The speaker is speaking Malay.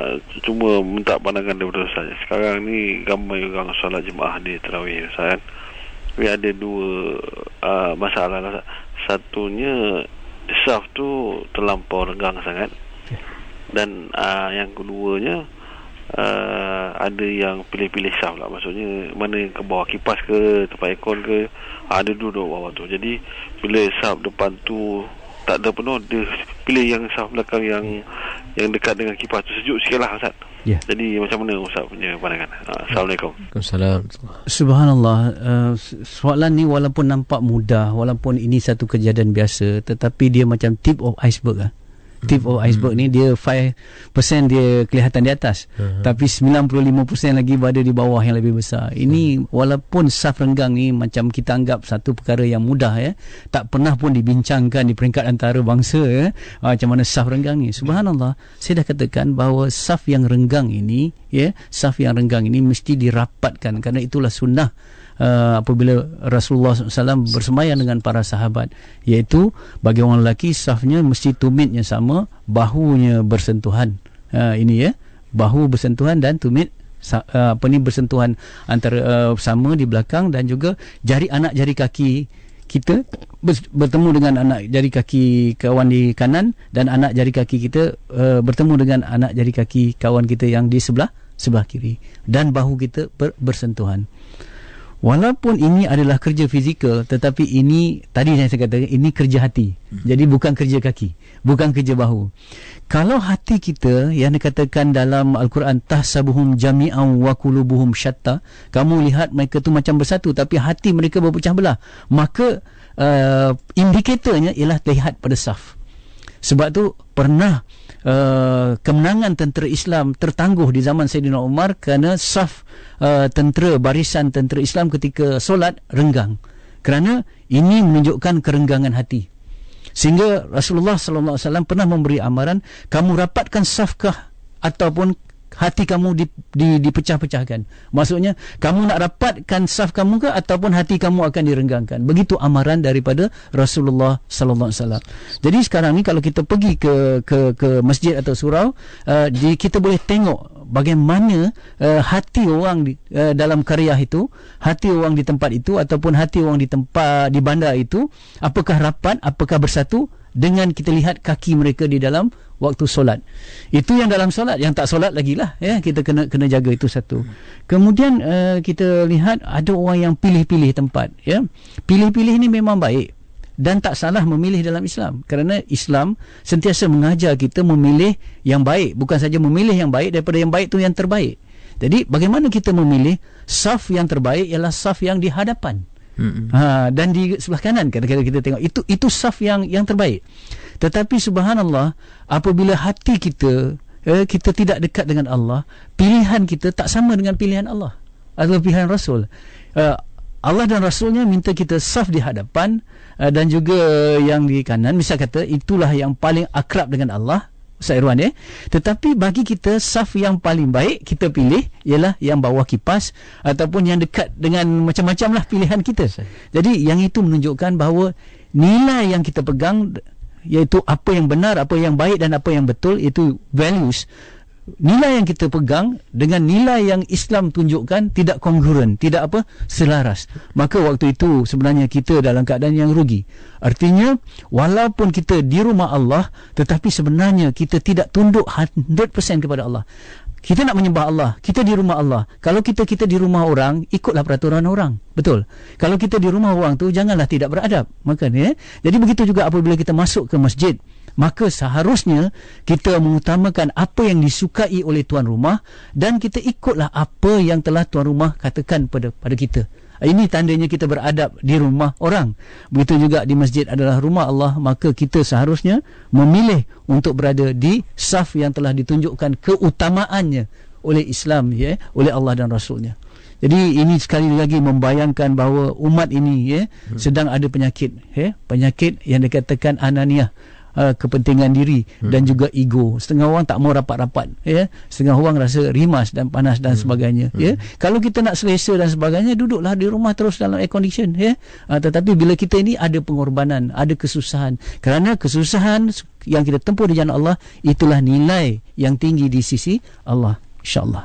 uh, cuma minta pandangan daripada Ustaz sekarang ni gambar orang solat jemaah di terawih saya. kan tapi ada dua uh, masalah lah satunya saf tu terlampau renggang sangat dan uh, yang keduanya uh, ada yang pilih-pilih saf lah maksudnya mana ke bawah kipas ke tepat ekor ke uh, ada dua bawah tu jadi pilih saf depan tu tak ada penuh dia pilih yang saf belakang yang hmm yang dekat dengan kipas tu sejuk sikit lah Ustaz. Ya. Jadi macam mana Ustaz punya pandangan? Ah, ya. Assalamualaikum. Waalaikumsalam. Subhanallah. Uh, soalan ni walaupun nampak mudah, walaupun ini satu kejadian biasa, tetapi dia macam tip of iceberg lah tip of iceberg hmm. ni dia 5% dia kelihatan di atas uh-huh. tapi 95% lagi berada di bawah yang lebih besar ini uh walaupun saf renggang ni macam kita anggap satu perkara yang mudah ya tak pernah pun dibincangkan di peringkat antara bangsa ya ah, macam mana saf renggang ni subhanallah saya dah katakan bahawa saf yang renggang ini ya saf yang renggang ini mesti dirapatkan kerana itulah sunnah Uh, apabila Rasulullah SAW bersemayam dengan para sahabat iaitu bagi orang lelaki safnya mesti tumitnya sama bahunya bersentuhan uh, ini ya bahu bersentuhan dan tumit uh, apa ni bersentuhan antara uh, sama di belakang dan juga jari anak jari kaki kita bertemu dengan anak jari kaki kawan di kanan dan anak jari kaki kita uh, bertemu dengan anak jari kaki kawan kita yang di sebelah sebelah kiri dan bahu kita ber, bersentuhan. Walaupun ini adalah kerja fizikal tetapi ini tadi yang saya kata ini kerja hati. Hmm. Jadi bukan kerja kaki, bukan kerja bahu. Kalau hati kita yang dikatakan dalam al-Quran sabuhum jami'an wa qulubuhum syatta, kamu lihat mereka tu macam bersatu tapi hati mereka berpecah belah, maka uh, indikatornya ialah lihat pada saf. Hmm. Sebab tu pernah uh, kemenangan tentera Islam tertangguh di zaman Sayyidina Umar kerana saf uh, tentera barisan tentera Islam ketika solat renggang. Kerana ini menunjukkan kerenggangan hati. Sehingga Rasulullah sallallahu alaihi wasallam pernah memberi amaran, kamu rapatkan safkah ataupun hati kamu di, di, dipecah-pecahkan. Maksudnya, kamu nak rapatkan saf kamu ke ataupun hati kamu akan direnggangkan. Begitu amaran daripada Rasulullah sallallahu alaihi wasallam. Jadi sekarang ni kalau kita pergi ke ke ke masjid atau surau, uh, di, kita boleh tengok bagaimana uh, hati orang di, uh, dalam karya itu, hati orang di tempat itu ataupun hati orang di tempat di bandar itu apakah rapat, apakah bersatu dengan kita lihat kaki mereka di dalam waktu solat. Itu yang dalam solat, yang tak solat lagi lah. Ya, kita kena kena jaga itu satu. Hmm. Kemudian uh, kita lihat ada orang yang pilih-pilih tempat. Ya, pilih-pilih ini memang baik dan tak salah memilih dalam Islam kerana Islam sentiasa mengajar kita memilih yang baik bukan saja memilih yang baik daripada yang baik tu yang terbaik jadi bagaimana kita memilih saf yang terbaik ialah saf yang di hadapan hmm ha, dan di sebelah kanan kadang-kadang kita tengok itu itu saf yang yang terbaik tetapi subhanallah apabila hati kita eh, kita tidak dekat dengan Allah, pilihan kita tak sama dengan pilihan Allah. Adalah pilihan Rasul. Uh, Allah dan Rasulnya minta kita saf di hadapan uh, dan juga yang di kanan. Misal kata itulah yang paling akrab dengan Allah. Ustaz Irwan ya. Eh? Tetapi bagi kita saf yang paling baik kita pilih ialah yang bawah kipas ataupun yang dekat dengan macam-macam lah pilihan kita. Jadi yang itu menunjukkan bahawa nilai yang kita pegang iaitu apa yang benar, apa yang baik dan apa yang betul itu values nilai yang kita pegang dengan nilai yang Islam tunjukkan tidak kongruen, tidak apa selaras. Maka waktu itu sebenarnya kita dalam keadaan yang rugi. Artinya walaupun kita di rumah Allah tetapi sebenarnya kita tidak tunduk 100% kepada Allah kita nak menyembah Allah kita di rumah Allah kalau kita kita di rumah orang ikutlah peraturan orang betul kalau kita di rumah orang tu janganlah tidak beradab maka ya jadi begitu juga apabila kita masuk ke masjid maka seharusnya kita mengutamakan apa yang disukai oleh tuan rumah dan kita ikutlah apa yang telah tuan rumah katakan pada pada kita ini tandanya kita beradab di rumah orang. Begitu juga di masjid adalah rumah Allah, maka kita seharusnya memilih untuk berada di saf yang telah ditunjukkan keutamaannya oleh Islam ya, oleh Allah dan Rasulnya. Jadi ini sekali lagi membayangkan bahawa umat ini ya hmm. sedang ada penyakit ya, penyakit yang dikatakan ananiah Uh, kepentingan diri hmm. dan juga ego. Setengah orang tak mau rapat-rapat, ya. Setengah orang rasa rimas dan panas dan hmm. sebagainya, ya. Hmm. Kalau kita nak selesa dan sebagainya, duduklah di rumah terus dalam air condition, ya. Ha, tetapi bila kita ini ada pengorbanan, ada kesusahan. Kerana kesusahan yang kita tempuh di jalan Allah itulah nilai yang tinggi di sisi Allah. Insya-Allah.